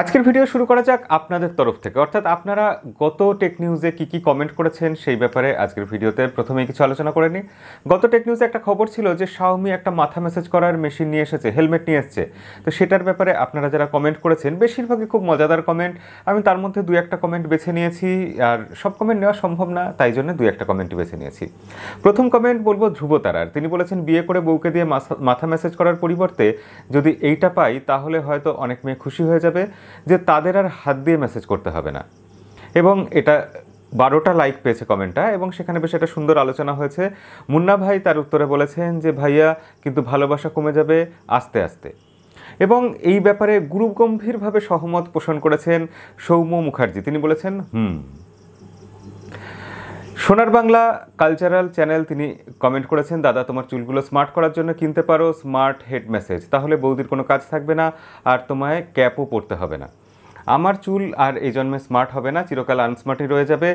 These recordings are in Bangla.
আজকের ভিডিও শুরু করা যাক আপনাদের তরফ থেকে অর্থাৎ আপনারা গত টেক নিউজে কী কী কমেন্ট করেছেন সেই ব্যাপারে আজকের ভিডিওতে প্রথমেই কিছু আলোচনা করে নিই গত টেক নিউজে একটা খবর ছিল যে শাওমি একটা মাথা মেসেজ করার মেশিন নিয়ে এসেছে হেলমেট নিয়ে এসছে তো সেটার ব্যাপারে আপনারা যারা কমেন্ট করেছেন বেশিরভাগই খুব মজাদার কমেন্ট আমি তার মধ্যে দুই একটা কমেন্ট বেছে নিয়েছি আর সব কমেন্ট নেওয়া সম্ভব না তাই জন্য দুই একটা কমেন্ট বেছে নিয়েছি প্রথম কমেন্ট বলবো ধ্রুব তারার তিনি বলেছেন বিয়ে করে বউকে দিয়ে মাথা মেসেজ করার পরিবর্তে যদি এইটা পাই তাহলে হয়তো অনেক মেয়ে খুশি হয়ে যাবে যে তাদের আর হাত দিয়ে মেসেজ করতে হবে না এবং এটা বারোটা লাইক পেয়েছে কমেন্টটা এবং সেখানে বেশ একটা সুন্দর আলোচনা হয়েছে মুন্না ভাই তার উত্তরে বলেছেন যে ভাইয়া কিন্তু ভালোবাসা কমে যাবে আস্তে আস্তে এবং এই ব্যাপারে গুরুগম্ভীরভাবে সহমত পোষণ করেছেন সৌম্য মুখার্জি তিনি বলেছেন হুম সোনার বাংলা কালচারাল চ্যানেল তিনি কমেন্ট করেছেন দাদা তোমার চুলগুলো স্মার্ট করার জন্য কিনতে পারো স্মার্ট হেড মেসেজ তাহলে বৌদির কোনো কাজ থাকবে না আর তোমায় ক্যাপও পড়তে হবে না আমার চুল আর এই জন্মে স্মার্ট হবে না চিরকাল আনস্মার্টই রয়ে যাবে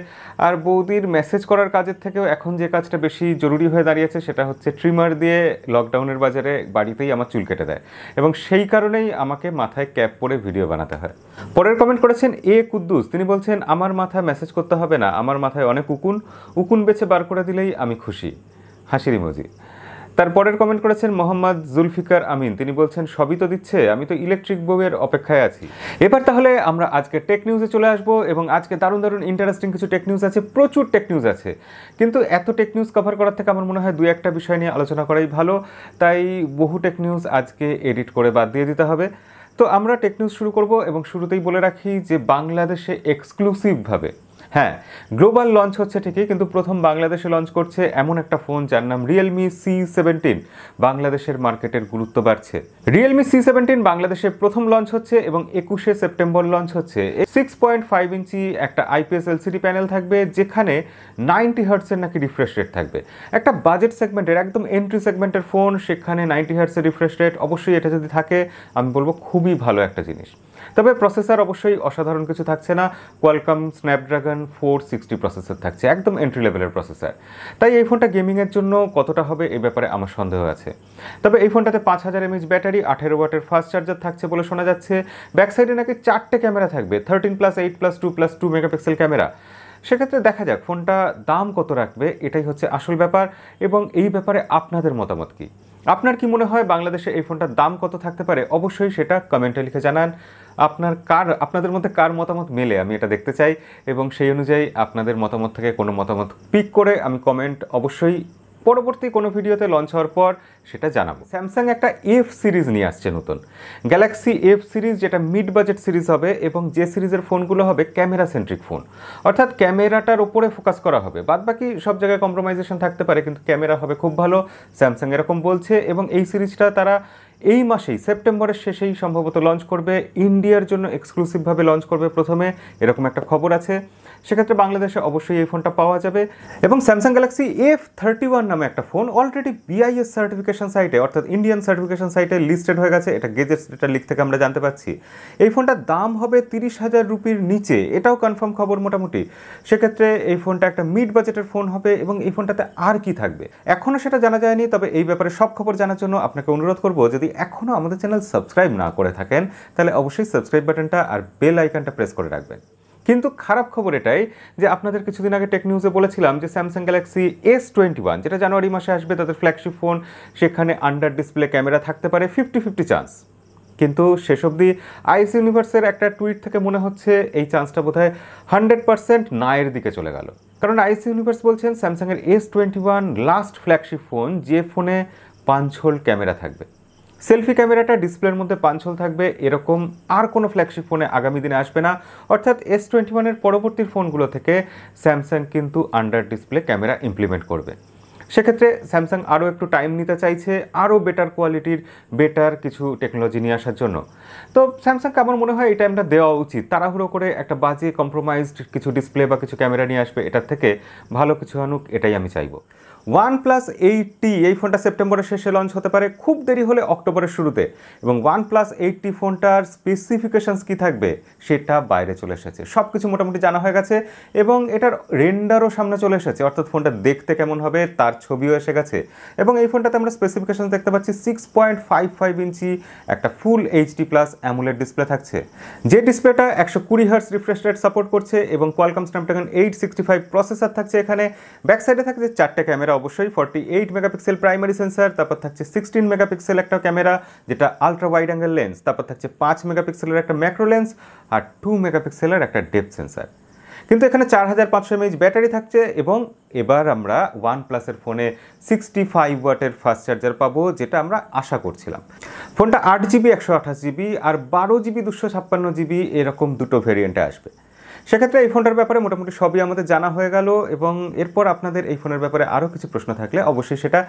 আর বৌদির মেসেজ করার কাজের থেকেও এখন যে কাজটা বেশি জরুরি হয়ে দাঁড়িয়েছে সেটা হচ্ছে ট্রিমার দিয়ে লকডাউনের বাজারে বাড়িতেই আমার চুল কেটে দেয় এবং সেই কারণেই আমাকে মাথায় ক্যাপ পরে ভিডিও বানাতে হয় পরের কমেন্ট করেছেন এ কুদ্দুস তিনি বলছেন আমার মাথায় মেসেজ করতে হবে না আমার মাথায় অনেক উকুন উকুন বেছে বার করে দিলেই আমি খুশি হাসির ইমোজি তারপরের কমেন্ট করেছেন মোহাম্মদ জুলফিকার আমিন তিনি বলছেন সবই তো দিচ্ছে আমি তো ইলেকট্রিক বউয়ের অপেক্ষায় আছি এবার তাহলে আমরা আজকে টেক নিউজে চলে আসব এবং আজকে দারুণ দারুণ ইন্টারেস্টিং কিছু টেক নিউজ আছে প্রচুর টেক নিউজ আছে কিন্তু এত টেক নিউজ কভার করার থেকে আমার মনে হয় দু একটা বিষয় নিয়ে আলোচনা করাই ভালো তাই বহু টেক নিউজ আজকে এডিট করে বাদ দিয়ে দিতে হবে তো আমরা টেক নিউজ শুরু করব এবং শুরুতেই বলে রাখি যে বাংলাদেশে এক্সক্লুসিভভাবে হ্যাঁ গ্লোবাল লঞ্চ হচ্ছে ঠিকই কিন্তু প্রথম বাংলাদেশে লঞ্চ করছে এমন একটা ফোন যার নাম রিয়েলমি সি সেভেন্টিন বাংলাদেশের মার্কেটের গুরুত্ব বাড়ছে রিয়েলমি সি সেভেন্টিন বাংলাদেশে প্রথম লঞ্চ হচ্ছে এবং একুশে সেপ্টেম্বর লঞ্চ হচ্ছে সিক্স পয়েন্ট ফাইভ ইঞ্চি একটা আইপিএস এলসিডি প্যানেল থাকবে যেখানে নাইনটি হার্সের নাকি রিফ্রেশ রেট থাকবে একটা বাজেট সেগমেন্টের একদম এন্ট্রি সেগমেন্টের ফোন সেখানে নাইনটি হার্সের রিফ্রেশ রেট অবশ্যই এটা যদি থাকে আমি বলবো খুবই ভালো একটা জিনিস তবে প্রসেসর অবশ্যই অসাধারণ কিছু থাকছে না Qualcomm Snapdragon four sixty processor থাকছে একদম এন্ট্রি লেভেলের প্রসেসর তাই এই ফোনটা গেমিংয়ের জন্য কতটা হবে এ ব্যাপারে আমার সন্দেহ আছে তবে এই ফোনটাতে পাঁচ হাজার এমএচ ব্যাটারি আঠেরো ওয়াটের ফাস্ট চার্জার থাকছে বলে শোনা যাচ্ছে ব্যাকসাইডে নাকি চারটে ক্যামেরা থাকবে thirteen plus eight plus two plus two megapixel camera সেক্ষেত্রে দেখা যাক ফোনটা দাম কত রাখবে এটাই হচ্ছে আসল ব্যাপার এবং এই ব্যাপারে আপনাদের মতামত কী আপনার কি মনে হয় বাংলাদেশে এই ফোনটার দাম কত থাকতে পারে অবশ্যই সেটা কমেন্টে লিখে জানান আপনার কার আপনাদের মধ্যে কার মতামত মেলে আমি এটা দেখতে চাই এবং সেই অনুযায়ী আপনাদের মতামত থেকে কোনো মতামত পিক করে আমি কমেন্ট অবশ্যই পরবর্তী কোনো ভিডিওতে লঞ্চ হওয়ার পর সেটা জানাবো স্যামসাং একটা এফ সিরিজ নিয়ে আসছে নতুন গ্যালাক্সি এফ সিরিজ যেটা মিড বাজেট সিরিজ হবে এবং যে সিরিজের ফোনগুলো হবে ক্যামেরা সেন্ট্রিক ফোন অর্থাৎ ক্যামেরাটার উপরে ফোকাস করা হবে বাদ বাকি সব জায়গায় কম্প্রোমাইজেশন থাকতে পারে কিন্তু ক্যামেরা হবে খুব ভালো স্যামসাং এরকম বলছে এবং এই সিরিজটা তারা এই মাসেই সেপ্টেম্বরের শেষেই সম্ভবত লঞ্চ করবে ইন্ডিয়ার জন্য এক্সক্লুসিভভাবে লঞ্চ করবে প্রথমে এরকম একটা খবর আছে সেক্ষেত্রে বাংলাদেশে অবশ্যই এই ফোনটা পাওয়া যাবে এবং Samsung Galaxy F thirty one নামে একটা ফোন অলরেডি বিআইএস সার্টিফিকেশন সাইটে অর্থাৎ ইন্ডিয়ান সার্টিফিকেশন সাইটে লিস্টেড হয়ে গেছে এটা গেজেটস ডেটা লিক থেকে আমরা জানতে পারছি এই ফোনটার দাম হবে তিরিশ হাজার রুপির নিচে এটাও কনফার্ম খবর মোটামুটি সেক্ষেত্রে এই ফোনটা একটা মিড বাজেটের ফোন হবে এবং এই ফোনটাতে আর কি থাকবে এখনও সেটা জানা যায়নি তবে এই ব্যাপারে সব খবর জানার জন্য আপনাকে অনুরোধ করব যদি এখনও আমাদের চ্যানেল সাবস্ক্রাইব না করে থাকেন তাহলে অবশ্যই সাবস্ক্রাইব বাটনটা আর বেল আইকনটা প্রেস করে রাখবেন কিন্তু খারাপ খবর এটাই যে আপনাদের কিছুদিন আগে টেক নিউজে বলেছিলাম যে Samsung Galaxy S twenty one যেটা জানুয়ারি মাসে আসবে তাদের ফ্ল্যাগশিপ ফোন সেখানে আন্ডার ডিসপ্লে ক্যামেরা থাকতে পারে ফিফটি ফিফটি চান্স কিন্তু শেষ অবধি আইস ইউনিভার্সের একটা টুইট থেকে মনে হচ্ছে এই চান্সটা বোধহয় হান্ড্রেড পার্সেন্ট নায়ের দিকে চলে গেল কারণ আইস ইউনিভার্স বলছেন স্যামসাংয়ের S twenty one last flagship phone যে ফোনে পাঞ্চোল ক্যামেরা থাকবে সেলফি ক্যামেরাটা ডিসপ্লের মধ্যে পাঞ্চল থাকবে এরকম আর কোনো ফ্ল্যাগশিপ ফোনে আগামী দিনে আসবে না অর্থাৎ এস টোয়েন্টি ওয়ানের পরবর্তী ফোনগুলো থেকে স্যামসাং কিন্তু আন্ডার ডিসপ্লে ক্যামেরা ইমপ্লিমেন্ট করবে সেক্ষেত্রে স্যামসাং আরও একটু টাইম নিতে চাইছে আরও বেটার কোয়ালিটির বেটার কিছু টেকনোলজি নিয়ে আসার জন্য তো স্যামসাংকে আমার মনে হয় এই টাইমটা দেওয়া উচিত তাড়াহুড়ো করে একটা বাজে কম্প্রোমাইজড কিছু ডিসপ্লে বা কিছু ক্যামেরা নিয়ে আসবে এটার থেকে ভালো কিছু আনুক এটাই আমি চাইবো ওয়ান প্লাস এইটটি এই ফোনটা সেপ্টেম্বরের শেষে লঞ্চ হতে পারে খুব দেরি হলে অক্টোবরের শুরুতে এবং ওয়ান প্লাস এইটটি ফোনটার স্পেসিফিকেশানস কী থাকবে সেটা বাইরে চলে এসেছে সব কিছু মোটামুটি জানা হয়ে গেছে এবং এটার রেন্ডারও সামনে চলে এসেছে অর্থাৎ ফোনটা দেখতে কেমন হবে তার ছবিও এসে গেছে এবং এই ফোনটাতে আমরা স্পেসিফিকেশান দেখতে পাচ্ছি six point five five inch একটা full HD plus AMOLED display থাকছে যে ডিসপ্লেটা একশো কুড়ি হার্স রিফ্রেশ রেট সাপোর্ট করছে এবং Qualcomm Snapdragon eight sixty five processor থাকছে এখানে ব্যাক সাইডে থাকছে চারটে ক্যামেরা ক্যামেরা অবশ্যই forty eight megapixel primary sensor তারপর থাকছে সিক্সটিন মেগাপিক্সেল একটা ক্যামেরা যেটা আলট্রা ওয়াইড অ্যাঙ্গেল লেন্স তারপর থাকছে পাঁচ মেগাপিক্সেলের একটা ম্যাক্রো লেন্স আর টু মেগাপিক্সেলের একটা ডেপ সেন্সার কিন্তু এখানে চার হাজার পাঁচশো এমএইচ ব্যাটারি থাকছে এবং এবার আমরা ওয়ান প্লাসের ফোনে সিক্সটি ফাইভ ওয়াটের ফাস্ট চার্জার পাবো যেটা আমরা আশা করছিলাম ফোনটা আট জিবি একশো আঠাশ জিবি আর বারো জিবি দুশো ছাপ্পান্ন জিবি এরকম দুটো ভেরিয়েন্টে আসবে সেক্ষেত্রে এই ফোনটার ব্যাপারে মোটামুটি সবই আমাদের জানা হয়ে গেল এবং এরপর আপনাদের এই ফোনের ব্যাপারে আরও কিছু প্রশ্ন থাকলে অবশ্যই সেটা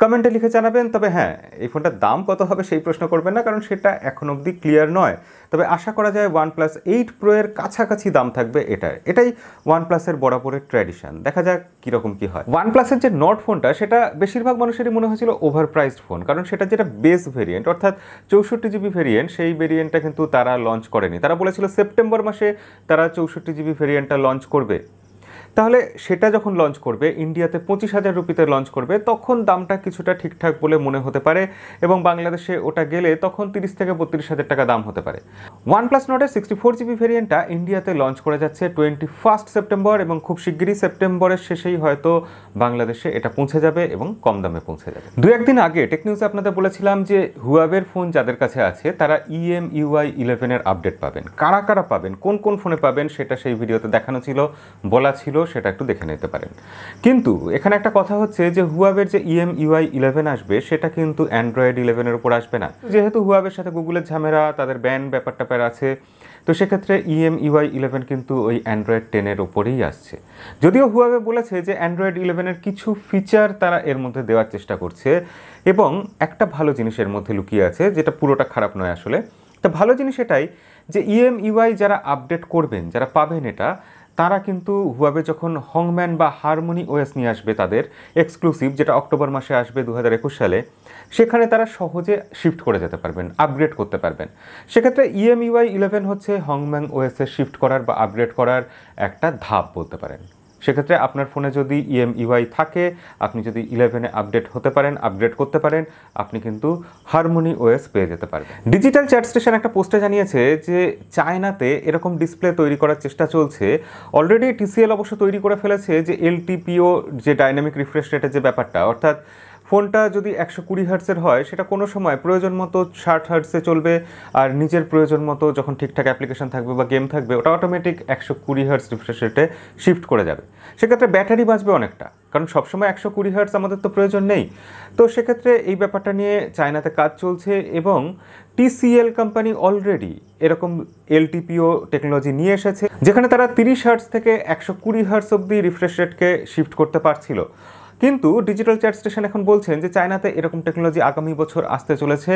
কমেন্টে লিখে জানাবেন তবে হ্যাঁ এই ফোনটার দাম কত হবে সেই প্রশ্ন করবেন না কারণ সেটা এখন অবধি ক্লিয়ার নয় তবে আশা করা যায় ওয়ান প্লাস এইট প্রোয়ের কাছাকাছি দাম থাকবে এটার এটাই ওয়ান প্লাসের বরাবরের ট্র্যাডিশন দেখা যাক কীরকম কী হয় ওয়ান প্লাসের যে নট ফোনটা সেটা বেশিরভাগ মানুষেরই মনে হয়েছিল ওভার প্রাইসড ফোন কারণ সেটা যেটা বেস ভেরিয়েন্ট অর্থাৎ চৌষট্টি জিবি ভেরিয়েন্ট সেই ভেরিয়েন্টটা কিন্তু তারা লঞ্চ করেনি তারা বলেছিল সেপ্টেম্বর মাসে তারা চৌষট্টি চৌষট্টি জিবি ভেরিয়েন্টটা লঞ্চ করবে তাহলে সেটা যখন লঞ্চ করবে ইন্ডিয়াতে পঁচিশ হাজার রুপিতে লঞ্চ করবে তখন দামটা কিছুটা ঠিকঠাক বলে মনে হতে পারে এবং বাংলাদেশে ওটা গেলে তখন তিরিশ থেকে বত্রিশ হাজার টাকা দাম হতে পারে ওয়ানপ্লাস নোটের সিক্সটি ফোর জিবি ভেরিয়েন্টটা ইন্ডিয়াতে লঞ্চ করা যাচ্ছে টোয়েন্টি ফার্স্ট সেপ্টেম্বর এবং খুব শিগগিরই সেপ্টেম্বরের শেষেই হয়তো বাংলাদেশে এটা পৌঁছে যাবে এবং কম দামে পৌঁছে যাবে দু একদিন আগে টেকনিউজে আপনাদের বলেছিলাম যে হুয়াবের ফোন যাদের কাছে আছে তারা ইএম ইউআই ইলেভেনের আপডেট পাবেন কারা কারা পাবেন কোন কোন ফোনে পাবেন সেটা সেই ভিডিওতে দেখানো ছিল বলা ছিল সেটা একটু দেখে নিতে পারেন কিন্তু এখানে একটা কথা হচ্ছে যে হুয়াবের যে ইএম ইউআই ইলেভেন আসবে সেটা কিন্তু অ্যান্ড্রয়েড ইলেভেনের উপর আসবে না যেহেতু হুয়াবের সাথে গুগলের ঝামেলা তাদের ব্যান ব্যাপারটা ব্যাপার আছে তো সেক্ষেত্রে ইএম ইউআই ইলেভেন কিন্তু ওই অ্যান্ড্রয়েড টেনের ওপরেই আসছে যদিও হুয়াবে বলেছে যে অ্যান্ড্রয়েড ইলেভেনের কিছু ফিচার তারা এর মধ্যে দেওয়ার চেষ্টা করছে এবং একটা ভালো জিনিসের মধ্যে লুকিয়ে আছে যেটা পুরোটা খারাপ নয় আসলে তা ভালো জিনিস এটাই যে ইএম e ইউআই e যারা আপডেট করবেন যারা পাবেন এটা তারা কিন্তু হুয়াবে যখন হংম্যান বা হারমোনি ওয়েস নিয়ে আসবে তাদের এক্সক্লুসিভ যেটা অক্টোবর মাসে আসবে দু সালে সেখানে তারা সহজে শিফট করে যেতে পারবেন আপগ্রেড করতে পারবেন সেক্ষেত্রে ইএমইওয়াই e ইলেভেন e হচ্ছে হংম্যান ওয়েসে শিফট করার বা আপগ্রেড করার একটা ধাপ বলতে পারেন সেক্ষেত্রে আপনার ফোনে যদি ইএম e ইউআই e থাকে আপনি যদি ইলেভেনে আপডেট হতে পারেন আপডেট করতে পারেন আপনি কিন্তু হারমোনি ওএস পেয়ে যেতে পারেন ডিজিটাল চ্যাট স্টেশন একটা পোস্টে জানিয়েছে যে চায়নাতে এরকম ডিসপ্লে তৈরি করার চেষ্টা চলছে অলরেডি টিসিএল অবশ্য তৈরি করে ফেলেছে যে এলটিপিও যে ডাইনামিক রিফ্রেশ রেটের যে ব্যাপারটা অর্থাৎ ফোনটা যদি একশো কুড়ি হার্সের হয় সেটা কোনো সময় প্রয়োজন মতো ষাট হার্সে চলবে আর নিজের প্রয়োজন মতো যখন ঠিকঠাক অ্যাপ্লিকেশন থাকবে বা গেম থাকবে ওটা অটোমেটিক একশো কুড়ি হার্স রিফ্রেশ রেটে শিফট করে যাবে সেক্ষেত্রে ব্যাটারি বাঁচবে অনেকটা কারণ সবসময় একশো কুড়ি হার্স আমাদের তো প্রয়োজন নেই তো সেক্ষেত্রে এই ব্যাপারটা নিয়ে চায়নাতে কাজ চলছে এবং টিসিএল কোম্পানি অলরেডি এরকম এলটিপিও টেকনোলজি নিয়ে এসেছে যেখানে তারা তিরিশ হার্স থেকে একশো কুড়ি হার্স অব্দি রিফ্রেশ রেটকে শিফট করতে পারছিল কিন্তু ডিজিটাল চ্যাট স্টেশন এখন বলছেন যে চায়নাতে এরকম টেকনোলজি আগামী বছর আসতে চলেছে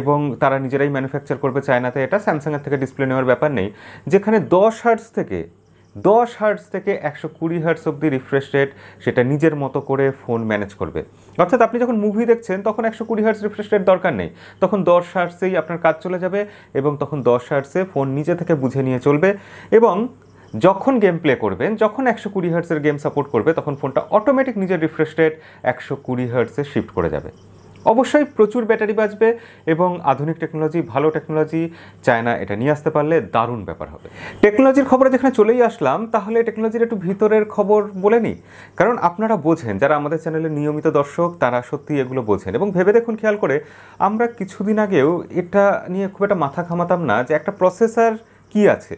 এবং তারা নিজেরাই ম্যানুফ্যাকচার করবে চায়নাতে এটা স্যামসাংয়ের থেকে ডিসপ্লে নেওয়ার ব্যাপার নেই যেখানে দশ হার্টস থেকে দশ হার্টস থেকে একশো কুড়ি হার্টস অব্দি রিফ্রেশ রেট সেটা নিজের মতো করে ফোন ম্যানেজ করবে অর্থাৎ আপনি যখন মুভি দেখছেন তখন একশো কুড়ি হার্টস রিফ্রেশ রেট দরকার নেই তখন দশ হার্টসেই আপনার কাজ চলে যাবে এবং তখন দশ হার্টসে ফোন নিজে থেকে বুঝে নিয়ে চলবে এবং যখন গেম প্লে করবেন যখন একশো কুড়ি হার্সের গেম সাপোর্ট করবে তখন ফোনটা অটোমেটিক নিজের রিফ্রেশ রেট একশো কুড়ি হার্সে শিফট করে যাবে অবশ্যই প্রচুর ব্যাটারি বাঁচবে এবং আধুনিক টেকনোলজি ভালো টেকনোলজি চায়না এটা নিয়ে আসতে পারলে দারুণ ব্যাপার হবে টেকনোলজির খবরে যেখানে চলেই আসলাম তাহলে টেকনোলজির একটু ভিতরের খবর বলে নিই কারণ আপনারা বোঝেন যারা আমাদের চ্যানেলের নিয়মিত দর্শক তারা সত্যি এগুলো বোঝেন এবং ভেবে দেখুন খেয়াল করে আমরা কিছুদিন আগেও এটা নিয়ে খুব একটা মাথা ঘামাতাম না যে একটা প্রসেসার কি আছে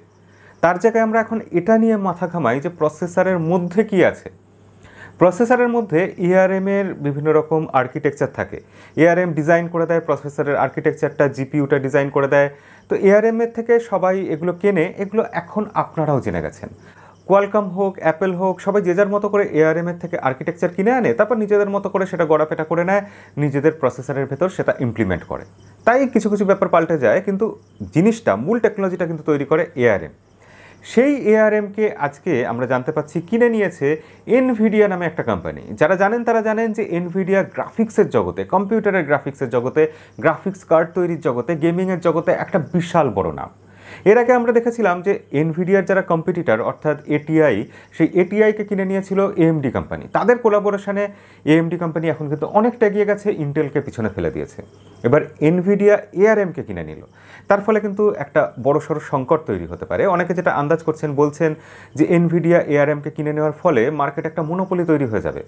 তার জায়গায় আমরা এখন এটা নিয়ে মাথা ঘামাই যে প্রসেসরের মধ্যে কি আছে প্রসেসরের মধ্যে e এআরএমের বিভিন্ন রকম আর্কিটেকচার থাকে এআরএম e ডিজাইন করে দেয় প্রসেসরের আর্কিটেকচারটা জিপিউটা ডিজাইন করে দেয় তো e এআরএমের থেকে সবাই এগুলো কেনে এগুলো এখন আপনারাও জেনে গেছেন কোয়ালকাম হোক অ্যাপেল হোক সবাই যে যার মতো করে এআরএমের থেকে আর্কিটেকচার কিনে আনে তারপর নিজেদের মতো করে সেটা গড়াপেটা করে নেয় নিজেদের প্রসেসরের ভেতর সেটা ইমপ্লিমেন্ট করে তাই কিছু কিছু ব্যাপার পাল্টে যায় কিন্তু জিনিসটা মূল টেকনোলজিটা কিন্তু তৈরি করে এআরএম সেই এআরএমকে আজকে আমরা জানতে পাচ্ছি কিনে নিয়েছে এনভিডিয়া নামে একটা কোম্পানি যারা জানেন তারা জানেন যে এনভিডিয়া গ্রাফিক্সের জগতে কম্পিউটারের গ্রাফিক্সের জগতে গ্রাফিক্স কার্ড তৈরির জগতে গেমিংয়ের জগতে একটা বিশাল বড় নাম এর আগে আমরা দেখেছিলাম যে এনভিডিয়ার যারা কম্পিটিটার অর্থাৎ এটিআই সেই এটিআইকে কিনে নিয়েছিল এএমডি কোম্পানি তাদের কোলাবোরেশনে এএমডি কোম্পানি এখন কিন্তু অনেকটা এগিয়ে গেছে ইন্টেলকে পিছনে ফেলে দিয়েছে এবার এনভিডিয়া এআরএমকে কিনে নিল তার ফলে কিন্তু একটা বড়সড় সংকট তৈরি হতে পারে অনেকে যেটা আন্দাজ করছেন বলছেন যে এনভিডিয়া এআরএমকে কিনে নেওয়ার ফলে মার্কেট একটা মনোপলি তৈরি হয়ে যাবে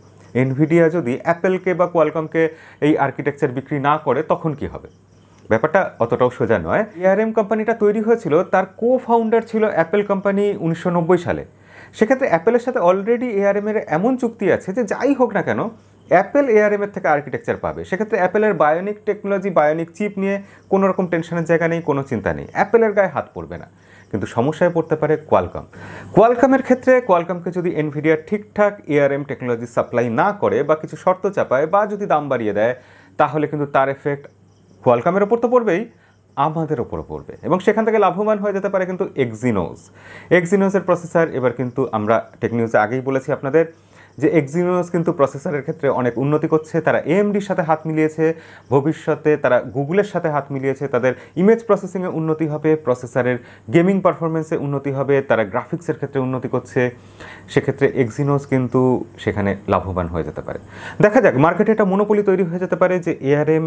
এনভিডিয়া যদি অ্যাপেলকে বা কোয়ালকমকে এই আর্কিটেকচার বিক্রি না করে তখন কি হবে ব্যাপারটা অতটাও সোজা নয় এআরএম কোম্পানিটা তৈরি হয়েছিল তার কো ফাউন্ডার ছিল অ্যাপেল কোম্পানি উনিশশো সালে সেক্ষেত্রে অ্যাপেলের সাথে অলরেডি এআরএমের এমন চুক্তি আছে যে যাই হোক না কেন অ্যাপেল এআরএমের থেকে আর্কিটেকচার পাবে সেক্ষেত্রে অ্যাপেলের বায়োনিক টেকনোলজি বায়োনিক চিপ নিয়ে কোনো রকম টেনশনের জায়গা নেই কোনো চিন্তা নেই অ্যাপেলের গায়ে হাত পড়বে না কিন্তু সমস্যায় পড়তে পারে কোয়ালকম কোয়ালকমের ক্ষেত্রে কোয়ালকমকে যদি এনভিডিয়া ঠিকঠাক এআরএম টেকনোলজি সাপ্লাই না করে বা কিছু শর্ত চাপায় বা যদি দাম বাড়িয়ে দেয় তাহলে কিন্তু তার এফেক্ট কোয়ালকামের ওপর তো পড়বেই আমাদের ওপরও পড়বে এবং সেখান থেকে লাভবান হয়ে যেতে পারে কিন্তু এক্সিনোজ এক্সিনোজের প্রসেসার এবার কিন্তু আমরা টেকনিউজে আগেই বলেছি আপনাদের যে এক্সিনোস কিন্তু প্রসেসরের ক্ষেত্রে অনেক উন্নতি করছে তারা এএমডির সাথে হাত মিলিয়েছে ভবিষ্যতে তারা গুগলের সাথে হাত মিলিয়েছে তাদের ইমেজ প্রসেসিংয়ে উন্নতি হবে প্রসেসরের গেমিং পারফরমেন্সে উন্নতি হবে তারা গ্রাফিক্সের ক্ষেত্রে উন্নতি করছে সেক্ষেত্রে এক্সিনোস কিন্তু সেখানে লাভবান হয়ে যেতে পারে দেখা যাক মার্কেটে একটা মনোপলি তৈরি হয়ে যেতে পারে যে এআরএম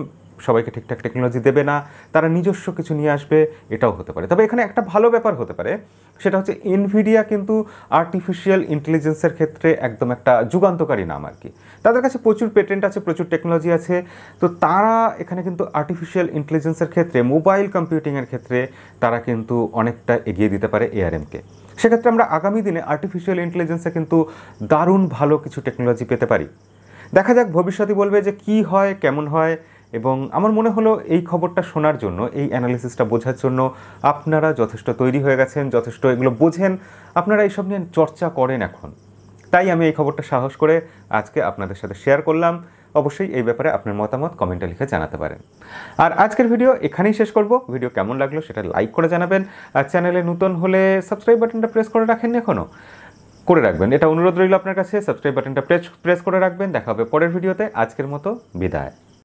সবাইকে ঠিকঠাক টেকনোলজি দেবে না তারা নিজস্ব কিছু নিয়ে আসবে এটাও হতে পারে তবে এখানে একটা ভালো ব্যাপার হতে পারে সেটা হচ্ছে এনভিডিয়া কিন্তু আর্টিফিশিয়াল ইন্টেলিজেন্সের ক্ষেত্রে একদম একটা যুগান্তকারী নাম আর কি তাদের কাছে প্রচুর পেটেন্ট আছে প্রচুর টেকনোলজি আছে তো তারা এখানে কিন্তু আর্টিফিশিয়াল ইন্টেলিজেন্সের ক্ষেত্রে মোবাইল কম্পিউটিংয়ের ক্ষেত্রে তারা কিন্তু অনেকটা এগিয়ে দিতে পারে এআরএমকে সেক্ষেত্রে আমরা আগামী দিনে আর্টিফিশিয়াল ইন্টেলিজেন্সে কিন্তু দারুণ ভালো কিছু টেকনোলজি পেতে পারি দেখা যাক ভবিষ্যতে বলবে যে কি হয় কেমন হয় এবং আমার মনে হলো এই খবরটা শোনার জন্য এই অ্যানালিসিসটা বোঝার জন্য আপনারা যথেষ্ট তৈরি হয়ে গেছেন যথেষ্ট এগুলো বোঝেন আপনারা এইসব নিয়ে চর্চা করেন এখন তাই আমি এই খবরটা সাহস করে আজকে আপনাদের সাথে শেয়ার করলাম অবশ্যই এই ব্যাপারে আপনার মতামত কমেন্টে লিখে জানাতে পারেন আর আজকের ভিডিও এখানেই শেষ করব ভিডিও কেমন লাগলো সেটা লাইক করে জানাবেন আর চ্যানেলে নতুন হলে সাবস্ক্রাইব বাটনটা প্রেস করে রাখেননি এখনও করে রাখবেন এটা অনুরোধ রইল আপনার কাছে সাবস্ক্রাইব বাটনটা প্রেস প্রেস করে রাখবেন দেখা হবে পরের ভিডিওতে আজকের মতো বিদায়